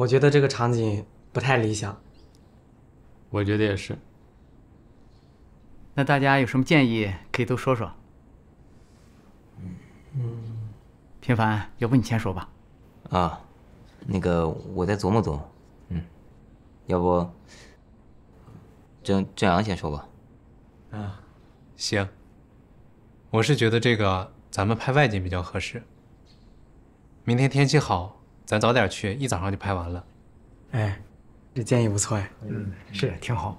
我觉得这个场景不太理想。我觉得也是。那大家有什么建议，可以都说说。嗯，平凡，要不你先说吧。啊，那个我再琢磨琢磨。嗯，要不郑郑阳先说吧。啊，行。我是觉得这个咱们拍外景比较合适。明天天气好。咱早点去，一早上就拍完了。哎，这建议不错呀。嗯，是挺好。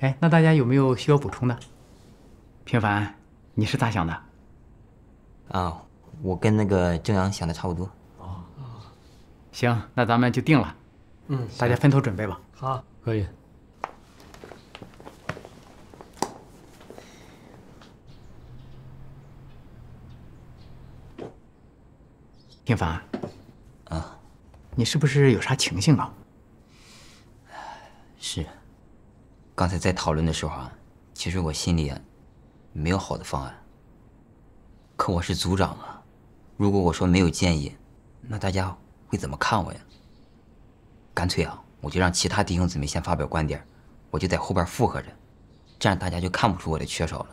哎，那大家有没有需要补充的？平凡，你是咋想的？啊，我跟那个正阳想的差不多。哦。行，那咱们就定了。嗯，大家分头准备吧。好，可以。平凡。你是不是有啥情形啊？是，刚才在讨论的时候啊，其实我心里啊没有好的方案。可我是组长啊，如果我说没有建议，那大家会怎么看我呀？干脆啊，我就让其他弟兄姊妹先发表观点，我就在后边附和着，这样大家就看不出我的缺少了。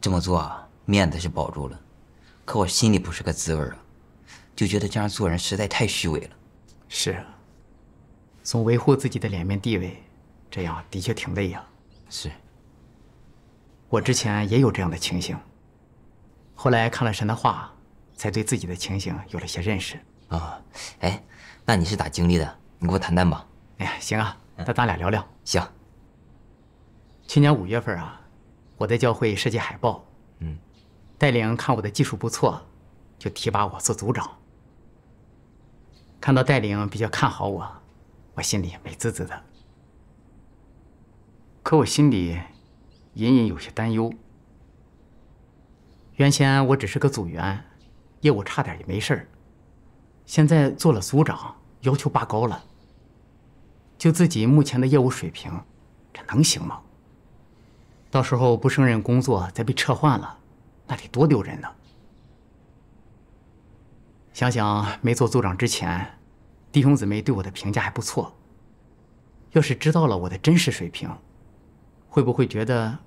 这么做啊，面子是保住了，可我心里不是个滋味儿啊。就觉得这样做人实在太虚伪了。是啊，总维护自己的脸面地位，这样的确挺累呀。是，我之前也有这样的情形，后来看了神的话，才对自己的情形有了些认识。啊，哎，那你是咋经历的？你给我谈谈吧。哎呀，行啊，那咱俩聊聊。行。去年五月份啊，我在教会设计海报，嗯，带领看我的技术不错，就提拔我做组长。看到戴领比较看好我，我心里美滋滋的。可我心里隐隐有些担忧。原先我只是个组员，业务差点也没事儿。现在做了组长，要求拔高了。就自己目前的业务水平，这能行吗？到时候不胜任工作再被撤换了，那得多丢人呢。想想没做组长之前，弟兄姊妹对我的评价还不错。要是知道了我的真实水平，会不会觉得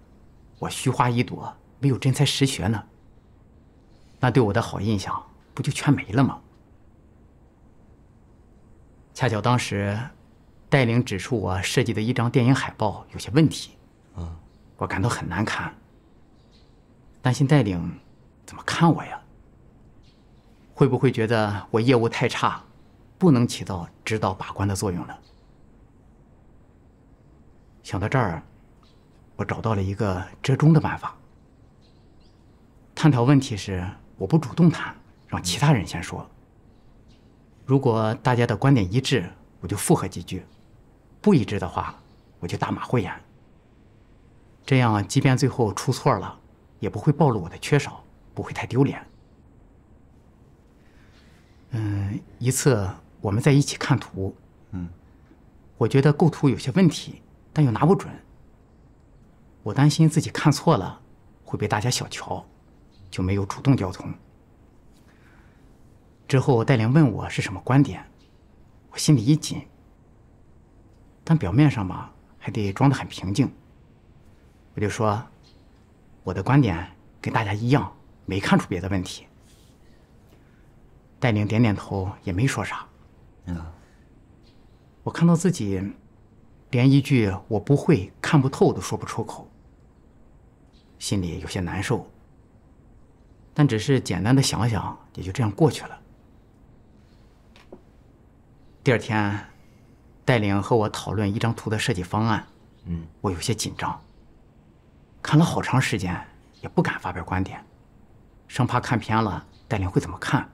我虚花一朵，没有真才实学呢？那对我的好印象不就全没了吗？恰巧当时，带领指出我设计的一张电影海报有些问题，啊，我感到很难堪，担心带领怎么看我呀？会不会觉得我业务太差，不能起到指导把关的作用呢？想到这儿，我找到了一个折中的办法。探讨问题时，我不主动谈，让其他人先说。如果大家的观点一致，我就附和几句；不一致的话，我就打马虎眼。这样，即便最后出错了，也不会暴露我的缺少，不会太丢脸。嗯，一次我们在一起看图，嗯，我觉得构图有些问题，但又拿不准。我担心自己看错了会被大家小瞧，就没有主动交通。之后戴林问我是什么观点，我心里一紧，但表面上吧还得装得很平静。我就说，我的观点跟大家一样，没看出别的问题。带领点点头，也没说啥。我看到自己连一句“我不会”“看不透”都说不出口，心里有些难受。但只是简单的想想，也就这样过去了。第二天，带领和我讨论一张图的设计方案。嗯，我有些紧张，看了好长时间，也不敢发表观点，生怕看偏了，带领会怎么看。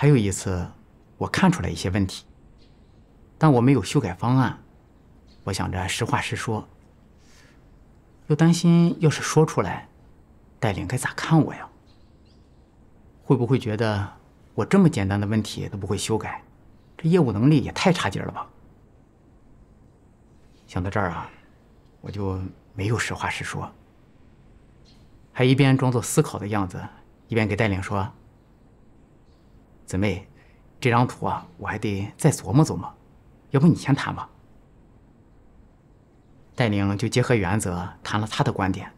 还有一次，我看出来一些问题，但我没有修改方案。我想着实话实说，又担心要是说出来，带领该咋看我呀？会不会觉得我这么简单的问题都不会修改，这业务能力也太差劲了吧？想到这儿啊，我就没有实话实说，还一边装作思考的样子，一边给带领说。姊妹，这张图啊，我还得再琢磨琢磨。要不你先谈吧。戴宁就结合原则谈了他的观点，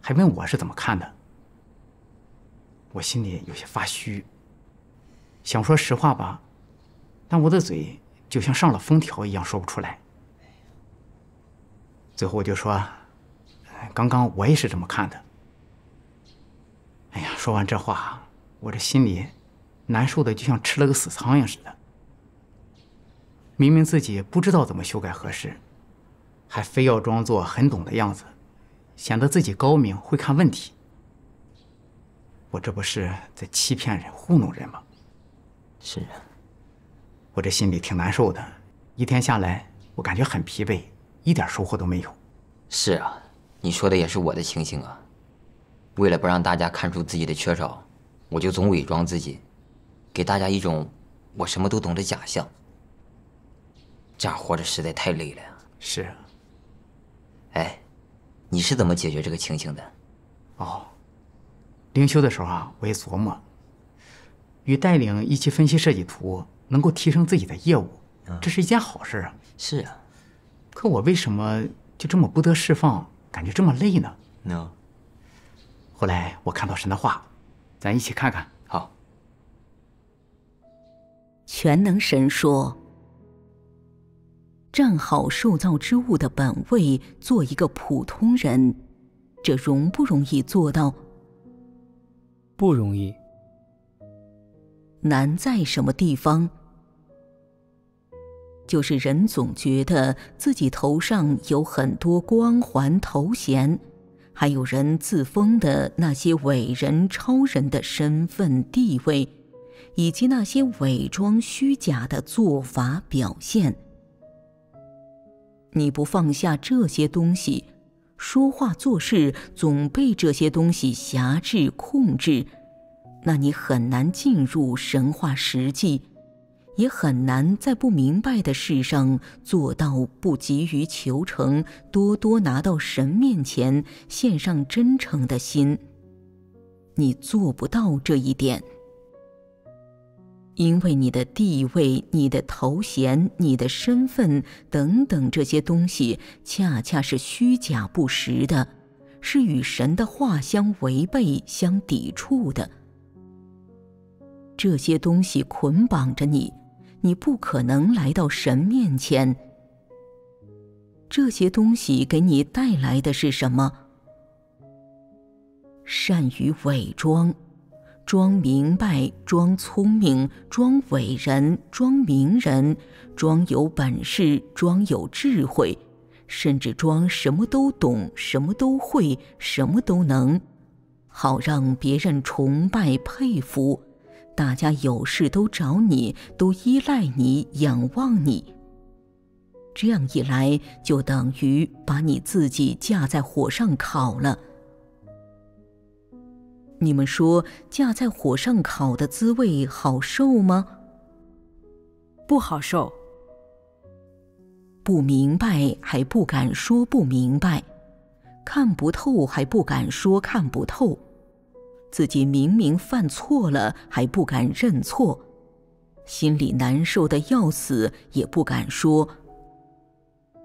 还问我是怎么看的。我心里有些发虚，想说实话吧，但我的嘴就像上了封条一样说不出来。最后我就说，刚刚我也是这么看的。哎呀，说完这话，我这心里……难受的就像吃了个死苍蝇似的。明明自己不知道怎么修改合适，还非要装作很懂的样子，显得自己高明会看问题。我这不是在欺骗人、糊弄人吗？是啊，我这心里挺难受的。一天下来，我感觉很疲惫，一点收获都没有。是啊，你说的也是我的情形啊。为了不让大家看出自己的缺少，我就总伪装自己。给大家一种我什么都懂的假象，这样活着实在太累了呀。是啊。哎，你是怎么解决这个情形的？哦，灵修的时候啊，我也琢磨，与带领一起分析设计图，能够提升自己的业务，这是一件好事啊。是啊。可我为什么就这么不得释放，感觉这么累呢？no。后来我看到神的话，咱一起看看。全能神说：“站好受造之物的本位，做一个普通人，这容不容易做到？不容易。难在什么地方？就是人总觉得自己头上有很多光环、头衔，还有人自封的那些伟人、超人的身份地位。”以及那些伪装虚假的做法表现，你不放下这些东西，说话做事总被这些东西辖制控制，那你很难进入神话实际，也很难在不明白的事上做到不急于求成，多多拿到神面前献上真诚的心，你做不到这一点。因为你的地位、你的头衔、你的身份等等这些东西，恰恰是虚假不实的，是与神的话相违背、相抵触的。这些东西捆绑着你，你不可能来到神面前。这些东西给你带来的是什么？善于伪装。装明白，装聪明，装伟人，装名人，装有本事，装有智慧，甚至装什么都懂，什么都会，什么都能，好让别人崇拜佩服，大家有事都找你，都依赖你，仰望你。这样一来，就等于把你自己架在火上烤了。你们说，架在火上烤的滋味好受吗？不好受。不明白还不敢说不明白，看不透还不敢说看不透，自己明明犯错了还不敢认错，心里难受的要死也不敢说。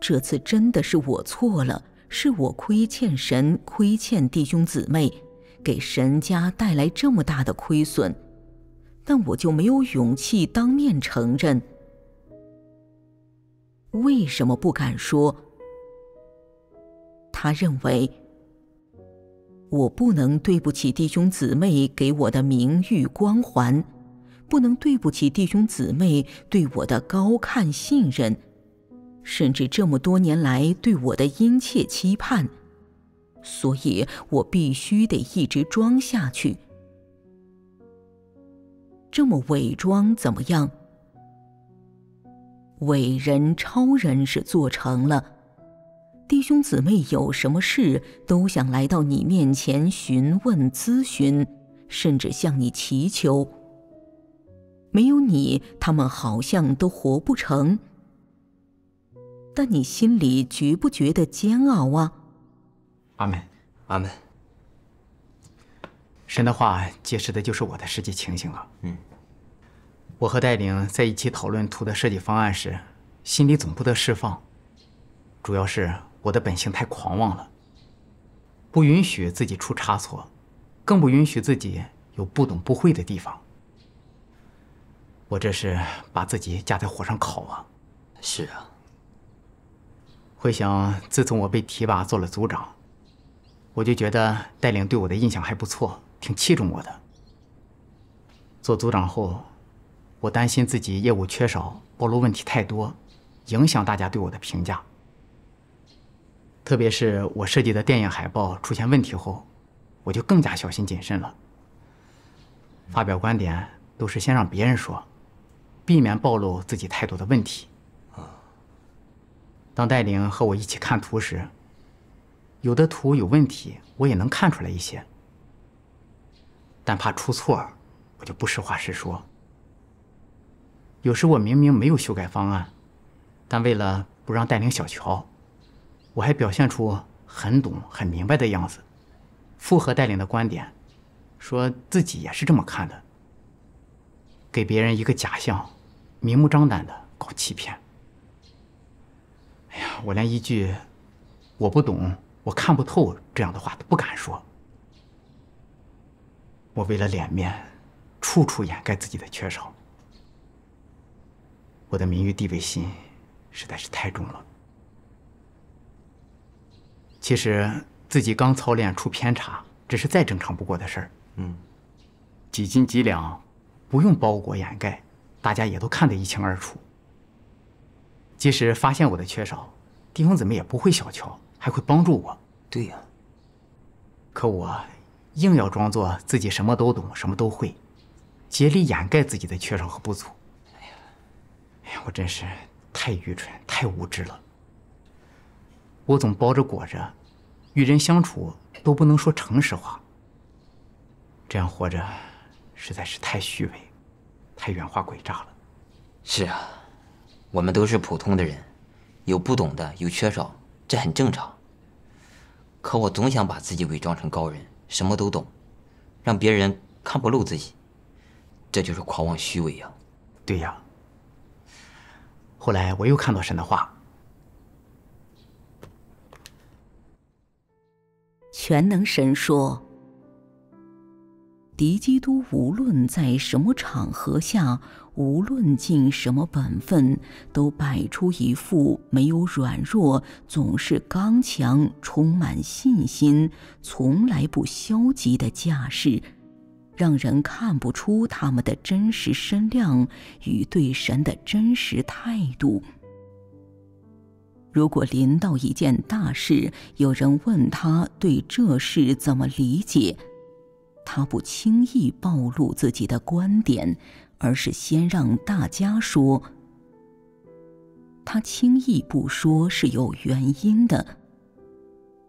这次真的是我错了，是我亏欠神，亏欠弟兄姊妹。给神家带来这么大的亏损，但我就没有勇气当面承认。为什么不敢说？他认为我不能对不起弟兄姊妹给我的名誉光环，不能对不起弟兄姊妹对我的高看信任，甚至这么多年来对我的殷切期盼。所以我必须得一直装下去。这么伪装怎么样？伟人、超人是做成了。弟兄姊妹有什么事，都想来到你面前询问、咨询，甚至向你祈求。没有你，他们好像都活不成。但你心里觉不觉得煎熬啊？阿门，阿门。神的话解释的就是我的实际情形了。嗯，我和戴笠在一起讨论图的设计方案时，心里总不得释放，主要是我的本性太狂妄了，不允许自己出差错，更不允许自己有不懂不会的地方。我这是把自己架在火上烤啊！是啊，回想自从我被提拔做了组长。我就觉得带领对我的印象还不错，挺器重我的。做组长后，我担心自己业务缺少，暴露问题太多，影响大家对我的评价。特别是我设计的电影海报出现问题后，我就更加小心谨慎了。发表观点都是先让别人说，避免暴露自己太多的问题。当带领和我一起看图时。有的图有问题，我也能看出来一些，但怕出错，我就不实话实说。有时我明明没有修改方案，但为了不让带领小瞧，我还表现出很懂、很明白的样子，附和带领的观点，说自己也是这么看的，给别人一个假象，明目张胆的搞欺骗。哎呀，我连一句“我不懂”。我看不透这样的话都不敢说。我为了脸面，处处掩盖自己的缺少。我的名誉地位心实在是太重了。其实自己刚操练出偏差，这是再正常不过的事儿。嗯，几斤几两，不用包裹掩盖，大家也都看得一清二楚。即使发现我的缺少，弟兄怎么也不会小瞧。还会帮助我，对呀。可我硬要装作自己什么都懂、什么都会，竭力掩盖自己的缺少和不足。哎呀，哎呀，我真是太愚蠢、太无知了。我总包着裹着，与人相处都不能说诚实话。这样活着实在是太虚伪、太圆滑、诡诈了。是啊，我们都是普通的人，有不懂的，有缺少，这很正常。可我总想把自己伪装成高人，什么都懂，让别人看不露自己，这就是狂妄虚伪呀。对呀。后来我又看到神的话。全能神说。敌基督无论在什么场合下，无论尽什么本分，都摆出一副没有软弱、总是刚强、充满信心、从来不消极的架势，让人看不出他们的真实身量与对神的真实态度。如果临到一件大事，有人问他对这事怎么理解？他不轻易暴露自己的观点，而是先让大家说。他轻易不说是有原因的。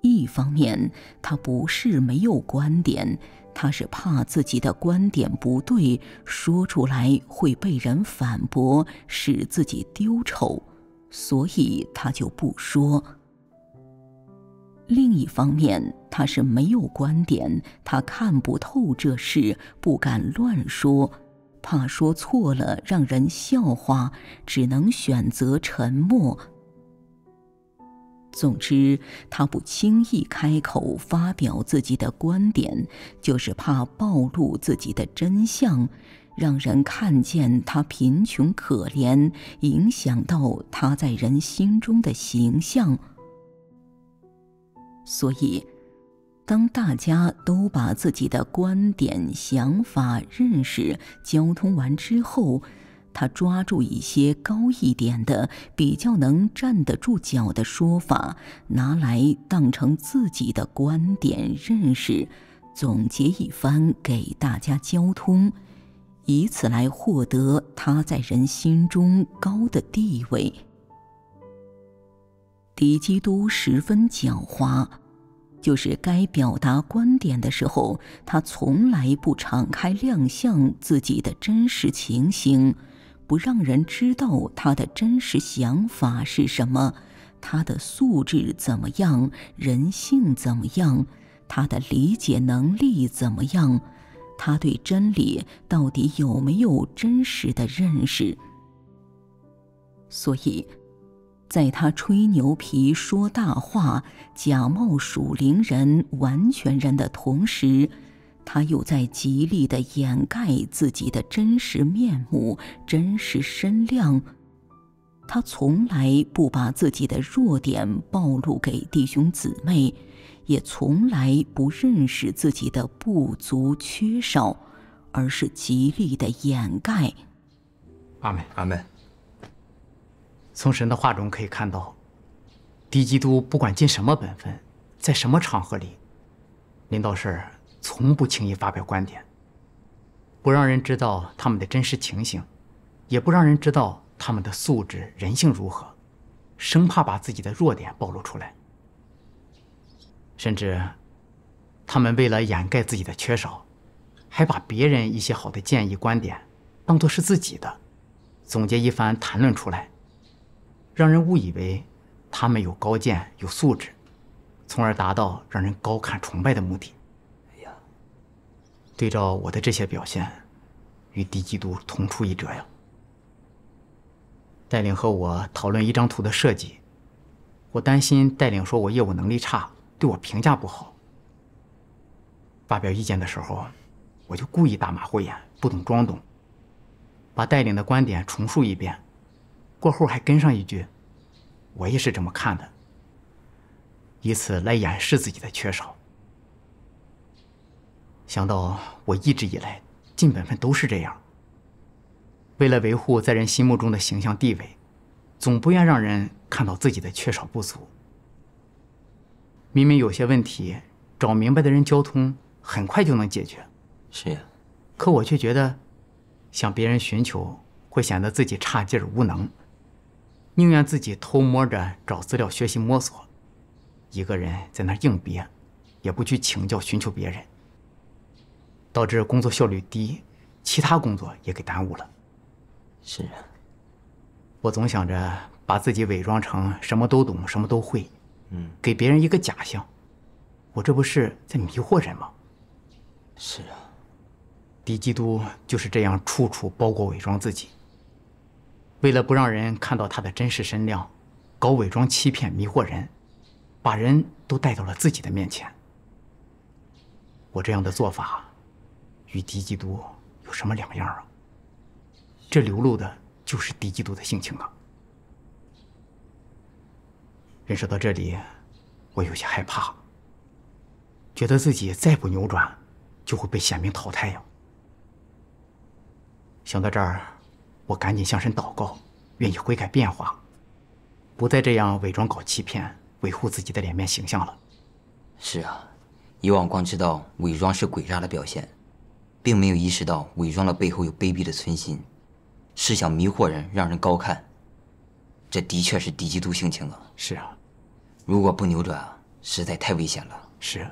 一方面，他不是没有观点，他是怕自己的观点不对，说出来会被人反驳，使自己丢丑，所以他就不说。另一方面，他是没有观点，他看不透这事，不敢乱说，怕说错了让人笑话，只能选择沉默。总之，他不轻易开口发表自己的观点，就是怕暴露自己的真相，让人看见他贫穷可怜，影响到他在人心中的形象。所以，当大家都把自己的观点、想法、认识交通完之后，他抓住一些高一点的、比较能站得住脚的说法，拿来当成自己的观点认识，总结一番给大家交通，以此来获得他在人心中高的地位。敌基督十分狡猾，就是该表达观点的时候，他从来不敞开亮相自己的真实情形，不让人知道他的真实想法是什么，他的素质怎么样，人性怎么样，他的理解能力怎么样，他对真理到底有没有真实的认识？所以。在他吹牛皮、说大话、假冒属灵人、完全人的同时，他又在极力的掩盖自己的真实面目、真实身量。他从来不把自己的弱点暴露给弟兄姊妹，也从来不认识自己的不足、缺少，而是极力的掩盖。阿门，阿门。从神的话中可以看到，敌基督不管尽什么本分，在什么场合里，临到事儿从不轻易发表观点，不让人知道他们的真实情形，也不让人知道他们的素质、人性如何，生怕把自己的弱点暴露出来。甚至，他们为了掩盖自己的缺少，还把别人一些好的建议、观点，当做是自己的，总结一番谈论出来。让人误以为他们有高见、有素质，从而达到让人高看、崇拜的目的。哎呀，对照我的这些表现，与低级度同出一辙呀。带领和我讨论一张图的设计，我担心带领说我业务能力差，对我评价不好。发表意见的时候，我就故意打马虎眼，不懂装懂，把带领的观点重述一遍。过后还跟上一句：“我也是这么看的。”以此来掩饰自己的缺少。想到我一直以来尽本分都是这样。为了维护在人心目中的形象地位，总不愿让人看到自己的缺少不足。明明有些问题找明白的人交通很快就能解决。是呀，可我却觉得向别人寻求会显得自己差劲儿无能。宁愿自己偷摸着找资料学习摸索，一个人在那硬憋，也不去请教寻求别人，导致工作效率低，其他工作也给耽误了。是啊，我总想着把自己伪装成什么都懂、什么都会，嗯，给别人一个假象，我这不是在迷惑人吗？是啊，狄基都就是这样，处处包裹伪装自己。为了不让人看到他的真实身量，搞伪装欺骗迷惑人，把人都带到了自己的面前。我这样的做法，与敌基督有什么两样啊？这流露的就是敌基督的性情啊！认识到这里，我有些害怕，觉得自己再不扭转，就会被选民淘汰呀。想到这儿。我赶紧向神祷告，愿意悔改变化，不再这样伪装搞欺骗，维护自己的脸面形象了。是啊，以往光知道伪装是鬼渣的表现，并没有意识到伪装的背后有卑鄙的存心，是想迷惑人，让人高看。这的确是低级度性情啊。是啊，如果不扭转实在太危险了。是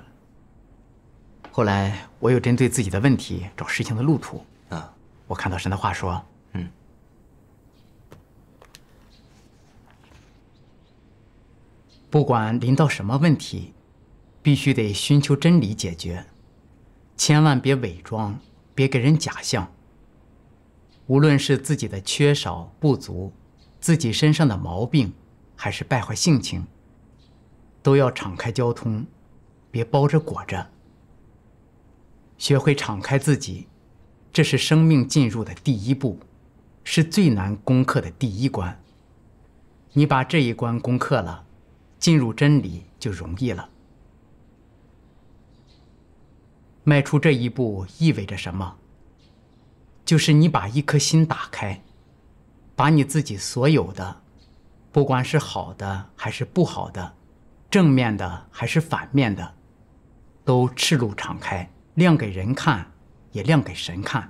后来我又针对自己的问题找事情的路途啊，我看到神的话说。不管临到什么问题，必须得寻求真理解决，千万别伪装，别给人假象。无论是自己的缺少、不足，自己身上的毛病，还是败坏性情，都要敞开交通，别包着裹着。学会敞开自己，这是生命进入的第一步，是最难攻克的第一关。你把这一关攻克了。进入真理就容易了。迈出这一步意味着什么？就是你把一颗心打开，把你自己所有的，不管是好的还是不好的，正面的还是反面的，都赤露敞开，亮给人看，也亮给神看。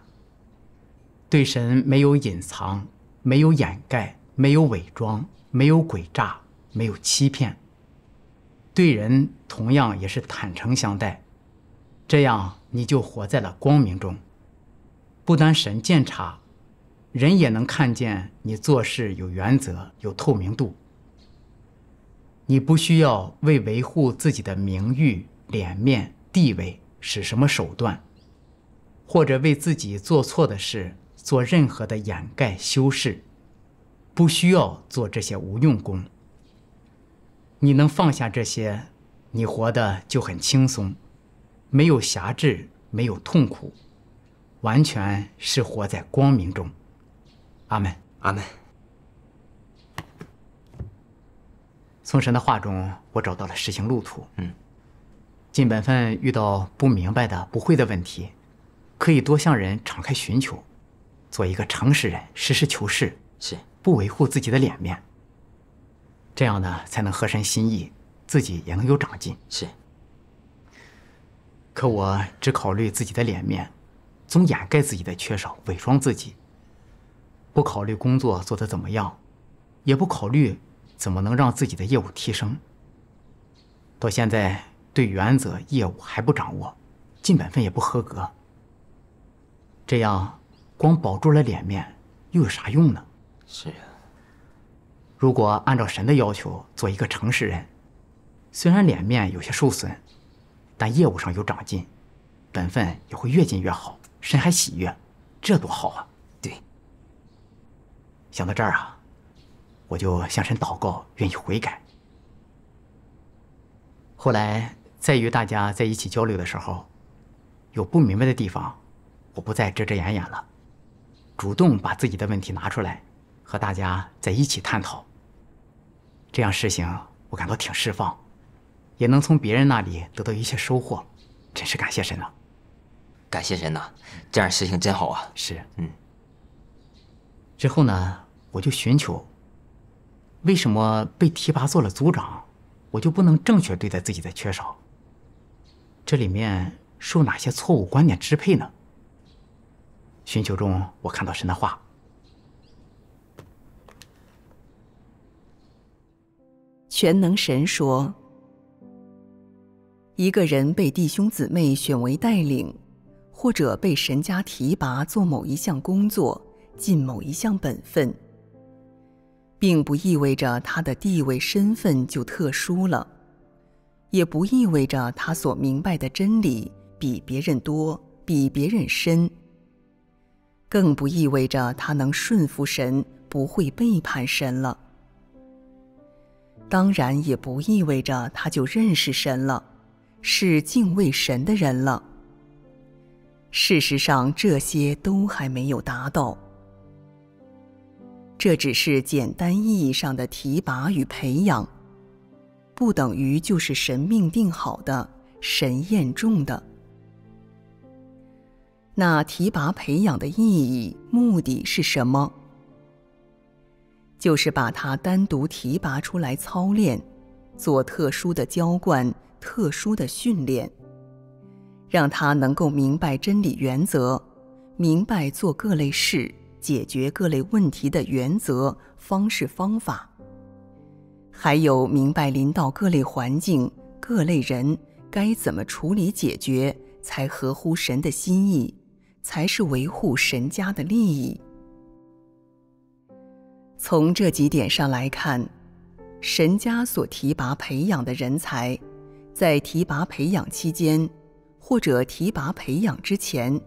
对神没有隐藏，没有掩盖，没有伪装，没有诡诈，没有欺骗。对人同样也是坦诚相待，这样你就活在了光明中。不单神见察，人也能看见你做事有原则、有透明度。你不需要为维护自己的名誉、脸面、地位使什么手段，或者为自己做错的事做任何的掩盖修饰，不需要做这些无用功。你能放下这些，你活的就很轻松，没有狭制，没有痛苦，完全是活在光明中。阿门，阿门。从神的话中，我找到了实行路途。嗯，尽本分，遇到不明白的、不会的问题，可以多向人敞开寻求，做一个诚实人，实事求是，是不维护自己的脸面。这样呢，才能合身心意，自己也能有长进。是。可我只考虑自己的脸面，总掩盖自己的缺少，伪装自己，不考虑工作做得怎么样，也不考虑怎么能让自己的业务提升。到现在对原则、业务还不掌握，尽本分也不合格。这样，光保住了脸面，又有啥用呢？是啊。如果按照神的要求做一个诚实人，虽然脸面有些受损，但业务上有长进，本分也会越近越好。神还喜悦，这多好啊！对。想到这儿啊，我就向神祷告，愿意悔改。后来再与大家在一起交流的时候，有不明白的地方，我不再遮遮掩掩了，主动把自己的问题拿出来，和大家在一起探讨。这样事情我感到挺释放，也能从别人那里得到一些收获，真是感谢神呐！感谢神呐！这样事情真好啊！是，嗯。之后呢，我就寻求，为什么被提拔做了组长，我就不能正确对待自己的缺少？这里面受哪些错误观念支配呢？寻求中，我看到神的话。全能神说：“一个人被弟兄姊妹选为带领，或者被神家提拔做某一项工作、尽某一项本分，并不意味着他的地位身份就特殊了，也不意味着他所明白的真理比别人多、比别人深，更不意味着他能顺服神、不会背叛神了。”当然也不意味着他就认识神了，是敬畏神的人了。事实上，这些都还没有达到。这只是简单意义上的提拔与培养，不等于就是神命定好的、神验中的。那提拔培养的意义、目的是什么？就是把它单独提拔出来操练，做特殊的浇灌、特殊的训练，让他能够明白真理原则，明白做各类事、解决各类问题的原则、方式方法，还有明白临到各类环境、各类人该怎么处理解决，才合乎神的心意，才是维护神家的利益。从这几点上来看，神家所提拔培养的人才，在提拔培养期间，或者提拔培养之前，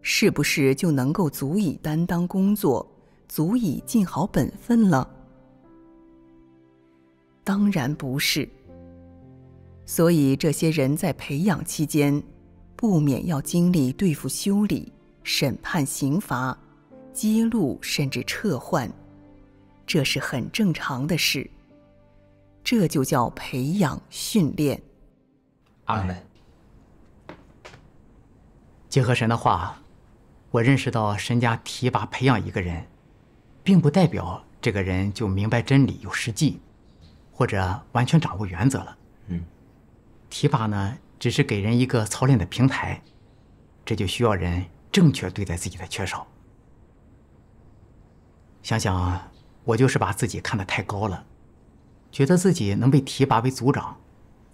是不是就能够足以担当工作、足以尽好本分了？当然不是。所以这些人在培养期间，不免要经历对付、修理、审判、刑罚、揭露，甚至撤换。这是很正常的事，这就叫培养训练。阿门。结合神的话，我认识到神家提拔培养一个人，并不代表这个人就明白真理、有实际，或者完全掌握原则了。嗯，提拔呢，只是给人一个操练的平台，这就需要人正确对待自己的缺少。想想。我就是把自己看得太高了，觉得自己能被提拔为组长，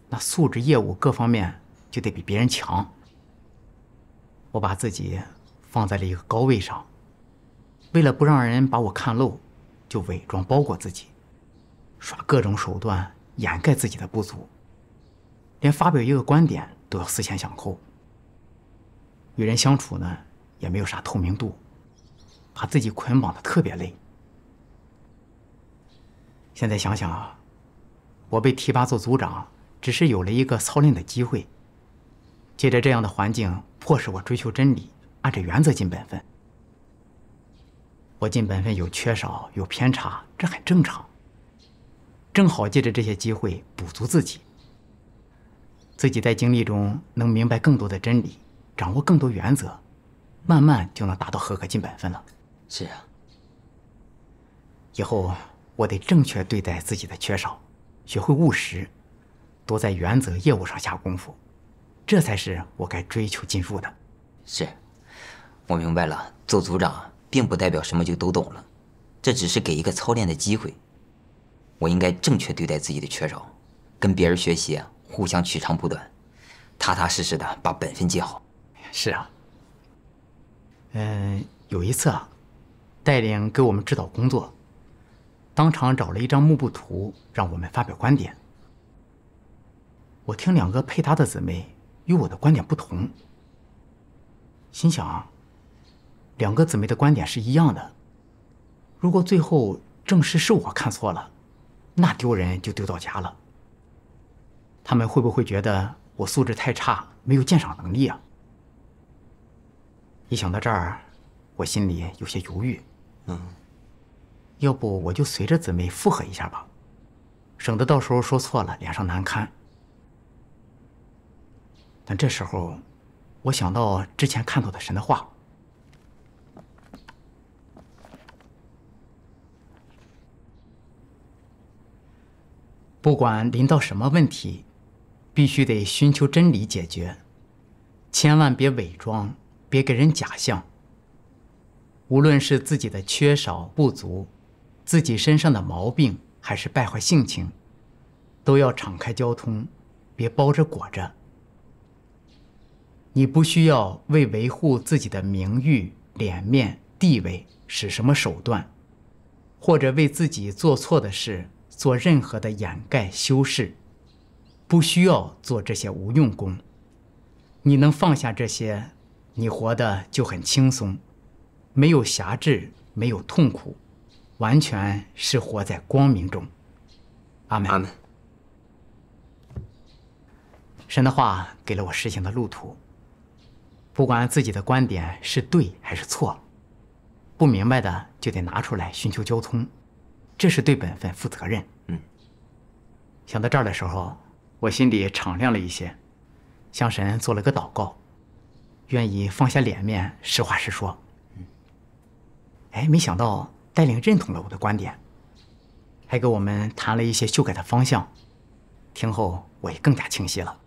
那素质、业务各方面就得比别人强。我把自己放在了一个高位上，为了不让人把我看漏，就伪装包裹自己，耍各种手段掩盖自己的不足，连发表一个观点都要思前想后。与人相处呢，也没有啥透明度，把自己捆绑的特别累。现在想想啊，我被提拔做组长，只是有了一个操练的机会。借着这样的环境，迫使我追求真理，按照原则尽本分。我尽本分有缺少，有偏差，这很正常。正好借着这些机会补足自己。自己在经历中能明白更多的真理，掌握更多原则，慢慢就能达到合格尽本分了。是啊，以后。我得正确对待自己的缺少，学会务实，多在原则业务上下功夫，这才是我该追求进步的。是，我明白了。做组长并不代表什么就都懂了，这只是给一个操练的机会。我应该正确对待自己的缺少，跟别人学习，互相取长补短，踏踏实实的把本分接好。是啊。嗯，有一次啊，带领给我们指导工作。当场找了一张幕布图，让我们发表观点。我听两个配搭的姊妹与我的观点不同，心想，两个姊妹的观点是一样的。如果最后证实是我看错了，那丢人就丢到家了。他们会不会觉得我素质太差，没有鉴赏能力啊？一想到这儿，我心里有些犹豫。嗯。要不我就随着姊妹附和一下吧，省得到时候说错了脸上难堪。但这时候，我想到之前看到的神的话：不管临到什么问题，必须得寻求真理解决，千万别伪装，别给人假象。无论是自己的缺少不足。自己身上的毛病还是败坏性情，都要敞开交通，别包着裹着。你不需要为维护自己的名誉、脸面、地位使什么手段，或者为自己做错的事做任何的掩盖修饰，不需要做这些无用功。你能放下这些，你活得就很轻松，没有狭制，没有痛苦。完全是活在光明中，阿门。阿门。神的话给了我实行的路途。不管自己的观点是对还是错，不明白的就得拿出来寻求交通，这是对本分负责任。嗯。想到这儿的时候，我心里敞亮了一些，向神做了个祷告，愿意放下脸面，实话实说。嗯。哎，没想到。带领认同了我的观点，还给我们谈了一些修改的方向，听后我也更加清晰了。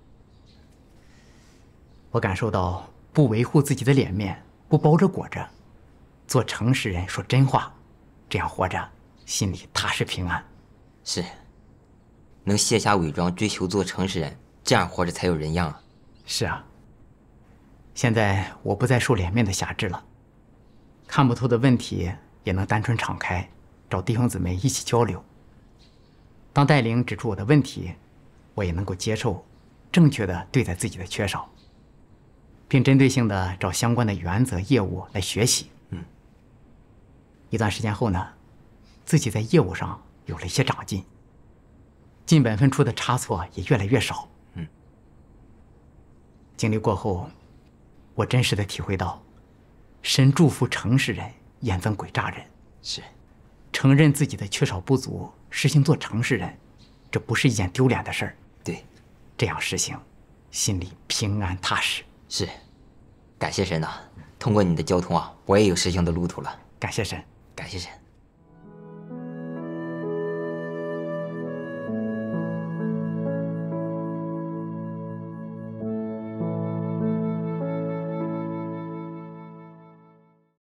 我感受到，不维护自己的脸面，不包着裹着，做诚实人说真话，这样活着心里踏实平安。是，能卸下伪装，追求做诚实人，这样活着才有人样啊。是啊。现在我不再受脸面的辖制了，看不透的问题。也能单纯敞开，找弟兄姊妹一起交流。当戴领指出我的问题，我也能够接受，正确的对待自己的缺少，并针对性的找相关的原则业务来学习。嗯，一段时间后呢，自己在业务上有了一些长进，进本分出的差错也越来越少。嗯。经历过后，我真实的体会到，神祝福诚实人。眼正鬼诈人是，承认自己的缺少不足，实行做诚实人，这不是一件丢脸的事儿。对，这样实行，心里平安踏实。是，感谢神呐！通过你的交通啊，我也有实行的路途了。感谢神，感谢神。